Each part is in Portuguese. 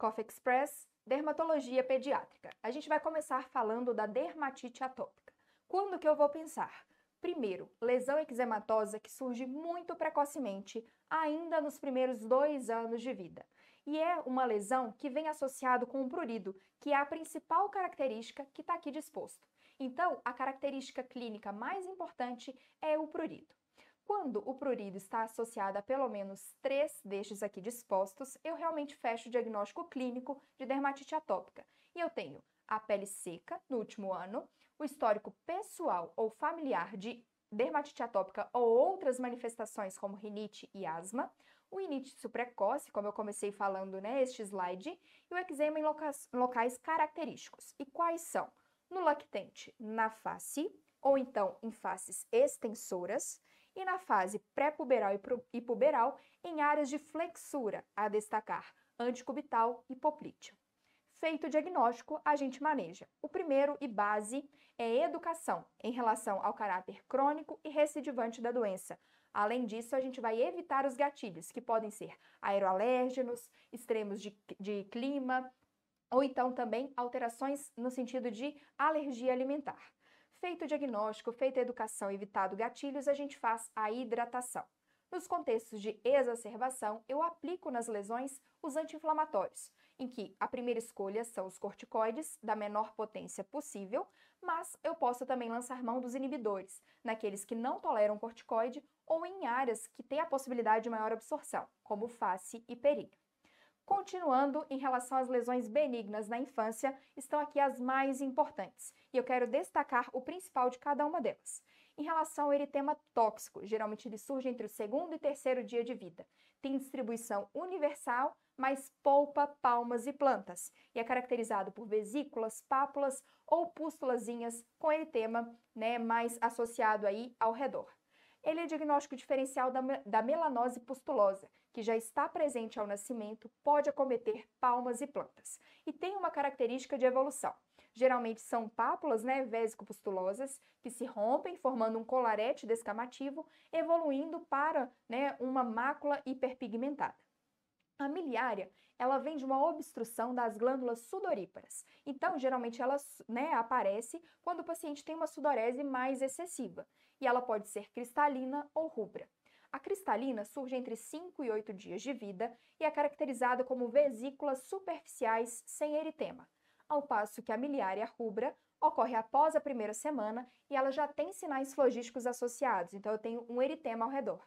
Coffee Express, dermatologia pediátrica. A gente vai começar falando da dermatite atópica. Quando que eu vou pensar? Primeiro, lesão eczematosa que surge muito precocemente, ainda nos primeiros dois anos de vida. E é uma lesão que vem associado com o prurido, que é a principal característica que está aqui disposto. Então, a característica clínica mais importante é o prurido. Quando o prurido está associado a pelo menos três destes aqui dispostos, eu realmente fecho o diagnóstico clínico de dermatite atópica. E eu tenho a pele seca no último ano, o histórico pessoal ou familiar de dermatite atópica ou outras manifestações como rinite e asma, o início precoce, como eu comecei falando neste né, slide, e o eczema em locais, locais característicos. E quais são? No lactente, na face, ou então em faces extensoras, e na fase pré-puberal e puberal em áreas de flexura, a destacar anticubital e poplíteo. Feito o diagnóstico, a gente maneja. O primeiro e base é educação em relação ao caráter crônico e recidivante da doença. Além disso, a gente vai evitar os gatilhos, que podem ser aeroalérgenos, extremos de, de clima, ou então também alterações no sentido de alergia alimentar. Feito o diagnóstico, feita a educação evitado gatilhos, a gente faz a hidratação. Nos contextos de exacerbação, eu aplico nas lesões os anti-inflamatórios, em que a primeira escolha são os corticoides, da menor potência possível, mas eu posso também lançar mão dos inibidores, naqueles que não toleram corticoide ou em áreas que têm a possibilidade de maior absorção, como face e perigo. Continuando, em relação às lesões benignas na infância, estão aqui as mais importantes, e eu quero destacar o principal de cada uma delas. Em relação ao eritema tóxico, geralmente ele surge entre o segundo e terceiro dia de vida. Tem distribuição universal, mas polpa palmas e plantas, e é caracterizado por vesículas, pápulas ou pústulazinhas com eritema né, mais associado aí ao redor. Ele é diagnóstico diferencial da, da melanose pustulosa, que já está presente ao nascimento, pode acometer palmas e plantas, e tem uma característica de evolução. Geralmente são pápulas né, pustulosas, que se rompem, formando um colarete descamativo, evoluindo para né, uma mácula hiperpigmentada. A miliária, ela vem de uma obstrução das glândulas sudoríparas. Então, geralmente, ela né, aparece quando o paciente tem uma sudorese mais excessiva. E ela pode ser cristalina ou rubra. A cristalina surge entre 5 e 8 dias de vida e é caracterizada como vesículas superficiais sem eritema. Ao passo que a miliária rubra ocorre após a primeira semana e ela já tem sinais flogísticos associados, então eu tenho um eritema ao redor.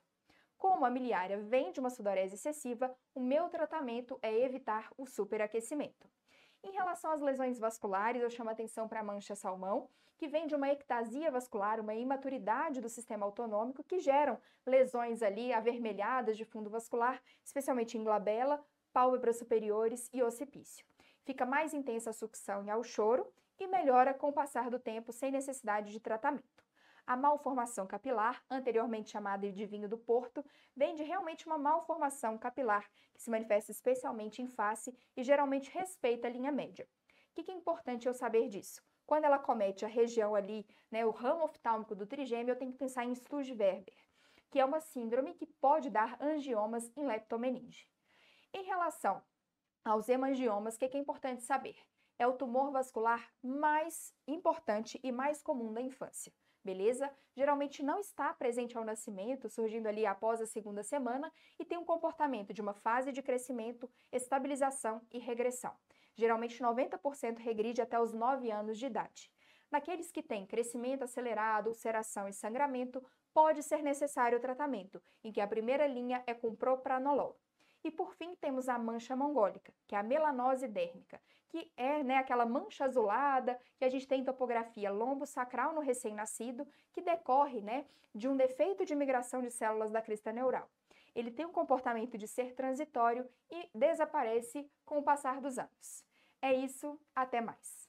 Como a miliária vem de uma sudorese excessiva, o meu tratamento é evitar o superaquecimento. Em relação às lesões vasculares, eu chamo a atenção para a mancha salmão, que vem de uma ectasia vascular, uma imaturidade do sistema autonômico, que geram lesões ali avermelhadas de fundo vascular, especialmente em glabela, pálpebras superiores e occipício. Fica mais intensa a sucção e ao choro e melhora com o passar do tempo sem necessidade de tratamento. A malformação capilar, anteriormente chamada de vinho do Porto, vem de realmente uma malformação capilar, que se manifesta especialmente em face e geralmente respeita a linha média. O que, que é importante eu saber disso? Quando ela comete a região ali, né, o ramo oftálmico do trigêmeo, eu tenho que pensar em Sturge-Werber, que é uma síndrome que pode dar angiomas em leptomeninge. Em relação aos hemangiomas, o que, que é importante saber? É o tumor vascular mais importante e mais comum da infância beleza? Geralmente não está presente ao nascimento, surgindo ali após a segunda semana e tem um comportamento de uma fase de crescimento, estabilização e regressão. Geralmente 90% regride até os 9 anos de idade. Naqueles que têm crescimento acelerado, ulceração e sangramento, pode ser necessário o tratamento, em que a primeira linha é com propranolol. E por fim, temos a mancha mongólica, que é a melanose dérmica, que é né, aquela mancha azulada que a gente tem em topografia lombo sacral no recém-nascido, que decorre né, de um defeito de migração de células da crista neural. Ele tem um comportamento de ser transitório e desaparece com o passar dos anos. É isso, até mais.